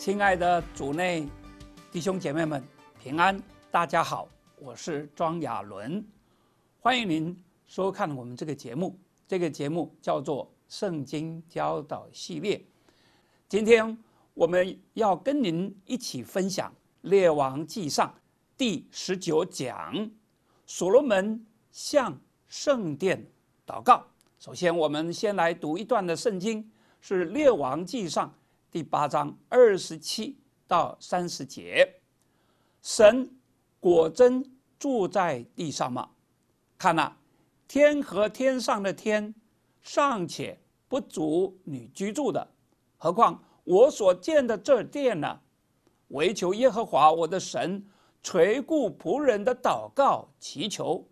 亲爱的主内弟兄姐妹们，平安！大家好，我是庄亚伦，欢迎您收看我们这个节目。这个节目叫做《圣经教导系列》。今天我们要跟您一起分享《列王纪上》第十九讲，所罗门向圣殿祷告。首先，我们先来读一段的圣经，是《列王纪上》。第八章二十七到三十节，神果真住在地上吗？看呐，天和天上的天，尚且不足你居住的，何况我所建的这殿呢？唯求耶和华我的神垂顾仆人的祷告祈求，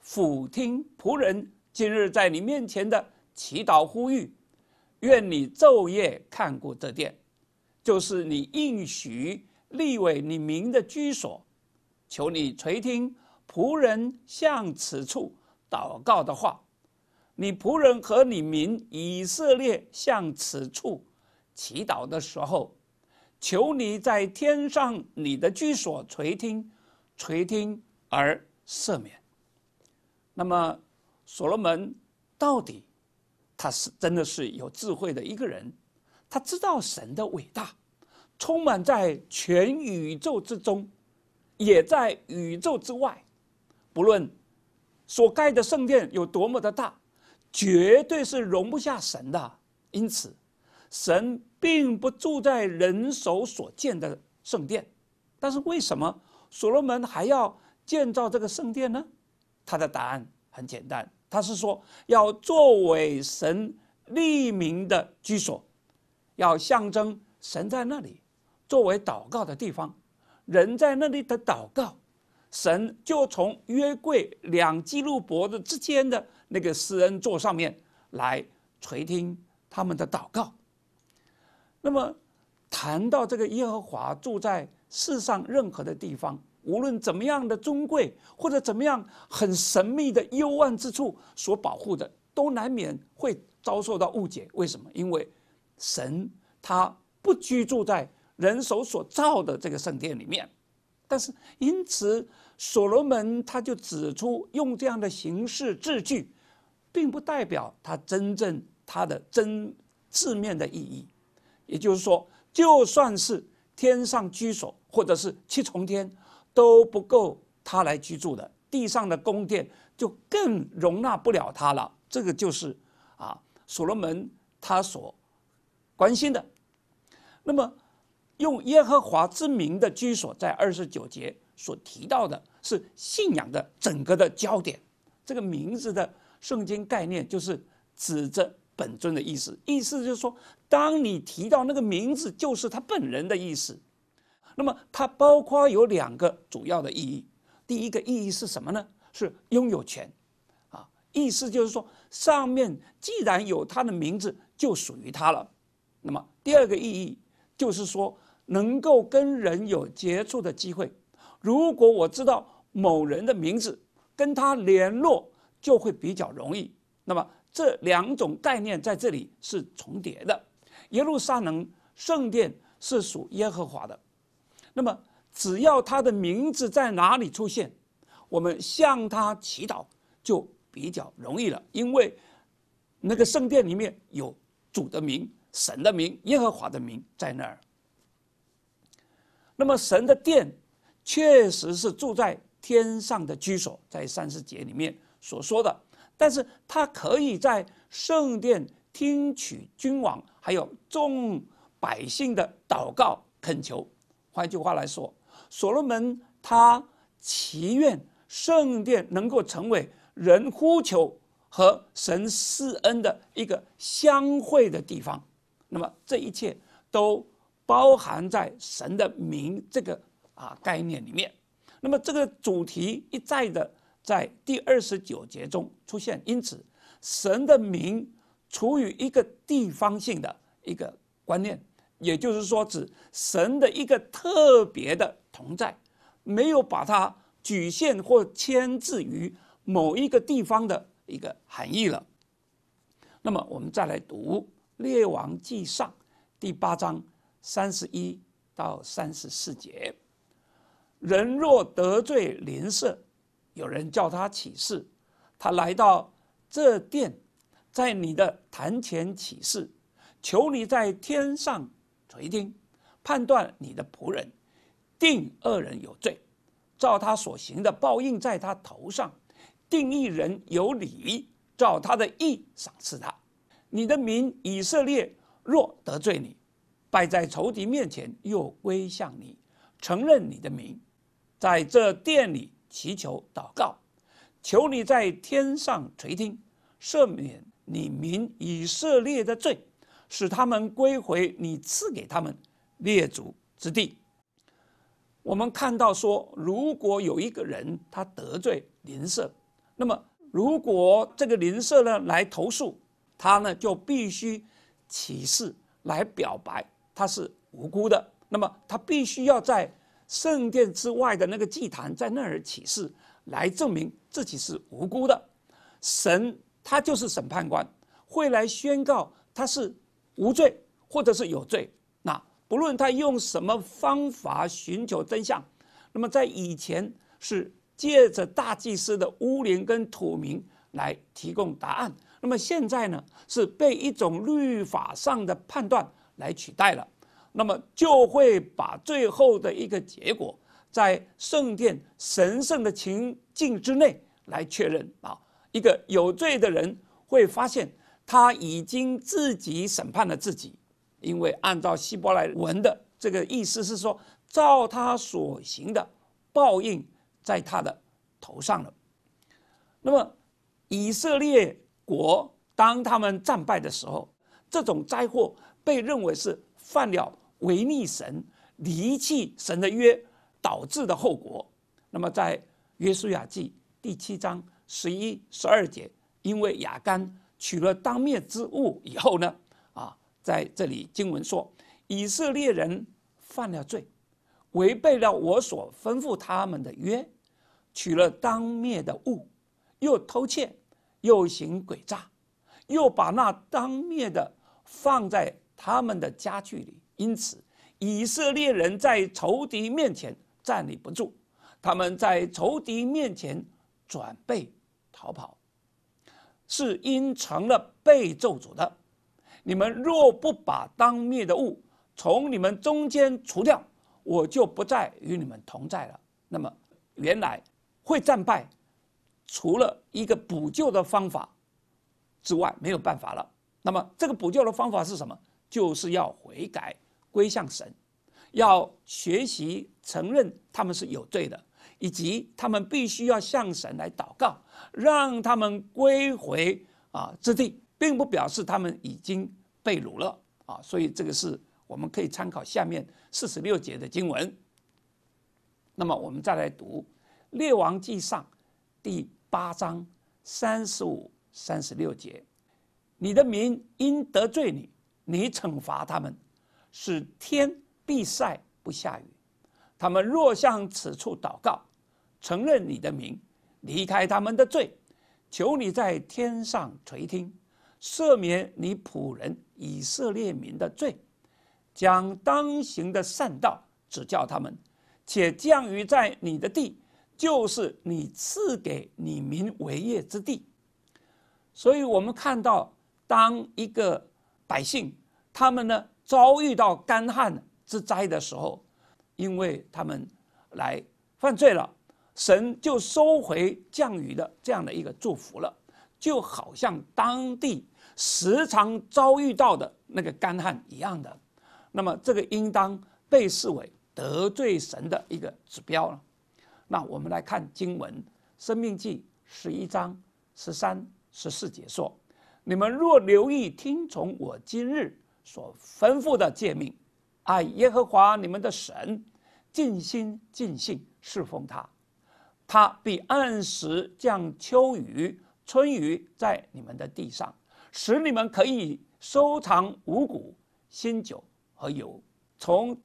俯听仆人今日在你面前的祈祷呼吁。愿你昼夜看过这殿，就是你应许立为你民的居所。求你垂听仆人向此处祷告的话，你仆人和你民以色列向此处祈祷的时候，求你在天上你的居所垂听，垂听而赦免。那么，所罗门到底？他是真的是有智慧的一个人，他知道神的伟大，充满在全宇宙之中，也在宇宙之外。不论所盖的圣殿有多么的大，绝对是容不下神的。因此，神并不住在人手所建的圣殿。但是，为什么所罗门还要建造这个圣殿呢？他的答案很简单。他是说，要作为神立民的居所，要象征神在那里，作为祷告的地方，人在那里的祷告，神就从约柜两基路伯子之间的那个施恩座上面来垂听他们的祷告。那么，谈到这个耶和华住在世上任何的地方。无论怎么样的尊贵，或者怎么样很神秘的幽暗之处所保护的，都难免会遭受到误解。为什么？因为神他不居住在人手所造的这个圣殿里面。但是，因此所罗门他就指出，用这样的形式字句，并不代表他真正他的真字面的意义。也就是说，就算是天上居所，或者是七重天。都不够他来居住的，地上的宫殿就更容纳不了他了。这个就是啊，所罗门他所关心的。那么，用耶和华之名的居所在二十九节所提到的，是信仰的整个的焦点。这个名字的圣经概念就是指着本尊的意思，意思就是说，当你提到那个名字，就是他本人的意思。那么它包括有两个主要的意义，第一个意义是什么呢？是拥有权，啊，意思就是说上面既然有他的名字，就属于他了。那么第二个意义就是说能够跟人有接触的机会。如果我知道某人的名字，跟他联络就会比较容易。那么这两种概念在这里是重叠的。耶路撒冷圣殿是属耶和华的。那么，只要他的名字在哪里出现，我们向他祈祷就比较容易了，因为那个圣殿里面有主的名、神的名、耶和华的名在那儿。那么，神的殿确实是住在天上的居所，在三十节里面所说的，但是他可以在圣殿听取君王还有众百姓的祷告恳求。换句话来说，所罗门他祈愿圣殿能够成为人呼求和神施恩的一个相会的地方。那么这一切都包含在神的名这个啊概念里面。那么这个主题一再的在第二十九节中出现，因此神的名处于一个地方性的一个观念。也就是说，指神的一个特别的同在，没有把它局限或牵制于某一个地方的一个含义了。那么，我们再来读《列王纪上》第八章三十一到三十四节：人若得罪邻舍，有人叫他起誓，他来到这殿，在你的坛前起誓，求你在天上。垂听，判断你的仆人，定恶人有罪，照他所行的报应在他头上；定一人有理，照他的意赏赐他。你的民以色列若得罪你，败在仇敌面前，又归向你，承认你的名，在这殿里祈求祷告，求你在天上垂听，赦免你民以色列的罪。使他们归回你赐给他们列祖之地。我们看到说，如果有一个人他得罪邻舍，那么如果这个邻舍呢来投诉，他呢就必须起誓来表白他是无辜的。那么他必须要在圣殿之外的那个祭坛在那儿起誓，来证明自己是无辜的。神他就是审判官，会来宣告他是。无罪，或者是有罪，那不论他用什么方法寻求真相，那么在以前是借着大祭司的乌灵跟土名来提供答案，那么现在呢是被一种律法上的判断来取代了，那么就会把最后的一个结果在圣殿神圣的情境之内来确认啊，一个有罪的人会发现。他已经自己审判了自己，因为按照希伯来文的这个意思是说，照他所行的，报应在他的头上了。那么以色列国当他们战败的时候，这种灾祸被认为是犯了违逆神、离弃神的约导致的后果。那么在约书亚记第七章十一、十二节，因为亚干。取了当灭之物以后呢，啊，在这里经文说，以色列人犯了罪，违背了我所吩咐他们的约，取了当灭的物，又偷窃，又行诡诈，又把那当灭的放在他们的家具里，因此以色列人在仇敌面前站立不住，他们在仇敌面前转背逃跑。是因成了被咒诅的，你们若不把当灭的物从你们中间除掉，我就不再与你们同在了。那么，原来会战败，除了一个补救的方法之外，没有办法了。那么，这个补救的方法是什么？就是要悔改，归向神，要学习承认他们是有罪的。以及他们必须要向神来祷告，让他们归回啊之地，并不表示他们已经被掳了啊。所以这个是我们可以参考下面四十六节的经文。那么我们再来读《列王记上》第八章三十五、三十六节：“你的民因得罪你，你惩罚他们，使天必晒不下雨。”他们若向此处祷告，承认你的名，离开他们的罪，求你在天上垂听，赦免你仆人以色列民的罪，将当行的善道指教他们，且降雨在你的地，就是你赐给你民为业之地。所以，我们看到，当一个百姓他们呢遭遇到干旱之灾的时候。因为他们来犯罪了，神就收回降雨的这样的一个祝福了，就好像当地时常遭遇到的那个干旱一样的。那么，这个应当被视为得罪神的一个指标了。那我们来看经文，《生命记》十一章十三、十四节说：“你们若留意听从我今日所吩咐的诫命。”爱耶和华你们的神，尽心尽性侍奉他，他必按时降秋雨春雨在你们的地上，使你们可以收藏五谷、新酒和油。从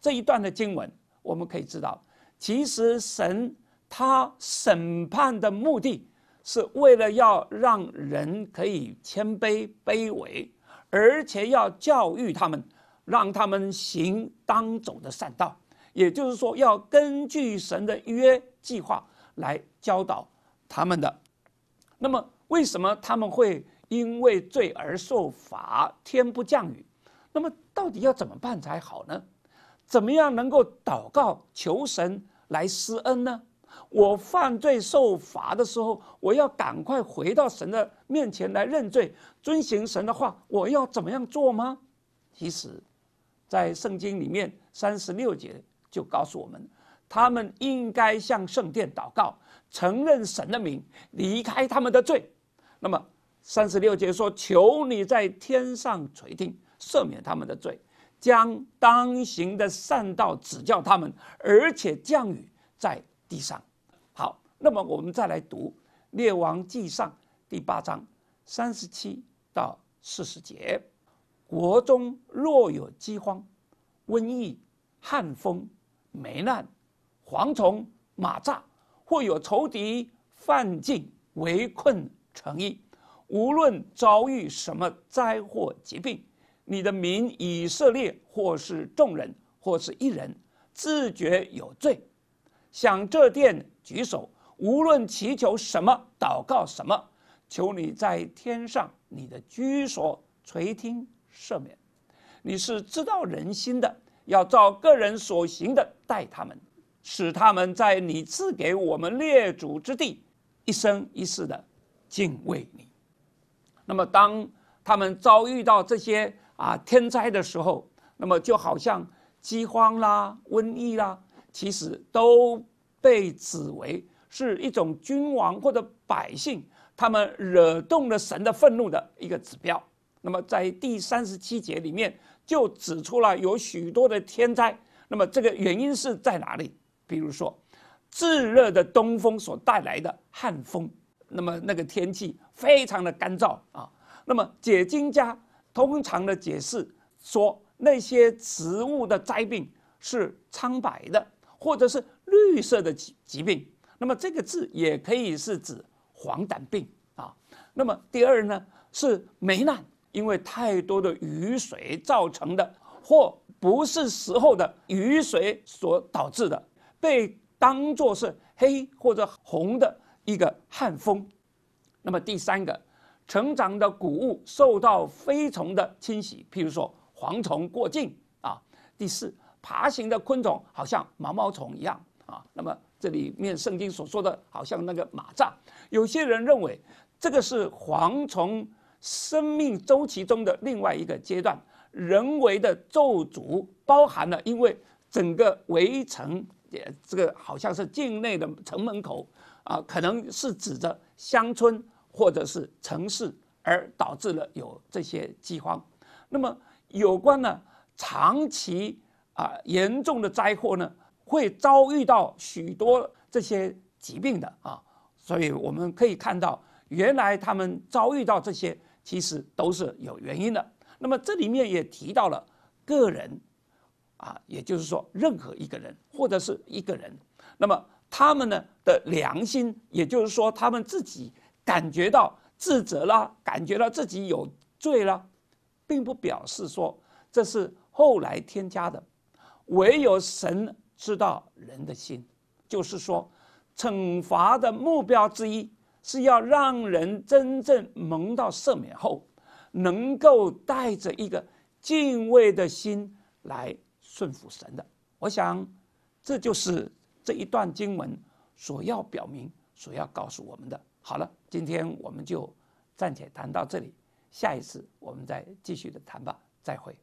这一段的经文，我们可以知道，其实神他审判的目的是为了要让人可以谦卑卑微，而且要教育他们。让他们行当走的善道，也就是说，要根据神的约计划来教导他们的。那么，为什么他们会因为罪而受罚？天不降雨？那么，到底要怎么办才好呢？怎么样能够祷告求神来施恩呢？我犯罪受罚的时候，我要赶快回到神的面前来认罪，遵行神的话。我要怎么样做吗？其实。在圣经里面，三十六节就告诉我们，他们应该向圣殿祷告，承认神的名，离开他们的罪。那么三十六节说：“求你在天上垂听，赦免他们的罪，将当行的善道指教他们，而且降雨在地上。”好，那么我们再来读《列王纪上》第八章三十七到四十节。国中若有饥荒、瘟疫、旱风、霉难、蝗虫、马蚱，或有仇敌犯境围困城邑，无论遭遇什么灾祸疾病，你的民以色列或是众人，或是一人，自觉有罪，向这殿举手，无论祈求什么、祷告什么，求你在天上你的居所垂听。赦免，你是知道人心的，要照个人所行的待他们，使他们在你赐给我们列祖之地，一生一世的敬畏你。那么，当他们遭遇到这些啊天灾的时候，那么就好像饥荒啦、瘟疫啦，其实都被指为是一种君王或者百姓他们惹动了神的愤怒的一个指标。那么在第三十七节里面就指出了有许多的天灾，那么这个原因是在哪里？比如说，炙热的东风所带来的旱风，那么那个天气非常的干燥啊。那么解经家通常的解释说，那些植物的灾病是苍白的，或者是绿色的疾疾病。那么这个字也可以是指黄疸病啊。那么第二呢是霉烂因为太多的雨水造成的，或不是时候的雨水所导致的，被当作是黑或者红的一个旱风。那么第三个，成长的谷物受到飞虫的侵袭，譬如说蝗虫过境啊。第四，爬行的昆虫好像毛毛虫一样啊。那么这里面圣经所说的，好像那个蚂蚱，有些人认为这个是蝗虫。生命周期中的另外一个阶段，人为的咒阻包含了，因为整个围城，这个好像是境内的城门口啊，可能是指着乡村或者是城市，而导致了有这些饥荒。那么有关呢，长期啊严重的灾祸呢，会遭遇到许多这些疾病的啊，所以我们可以看到，原来他们遭遇到这些。其实都是有原因的。那么这里面也提到了个人，啊，也就是说任何一个人，或者是一个人，那么他们呢的良心，也就是说他们自己感觉到自责啦，感觉到自己有罪啦，并不表示说这是后来添加的。唯有神知道人的心，就是说，惩罚的目标之一。是要让人真正蒙到赦免后，能够带着一个敬畏的心来顺服神的。我想，这就是这一段经文所要表明、所要告诉我们的。好了，今天我们就暂且谈到这里，下一次我们再继续的谈吧。再会。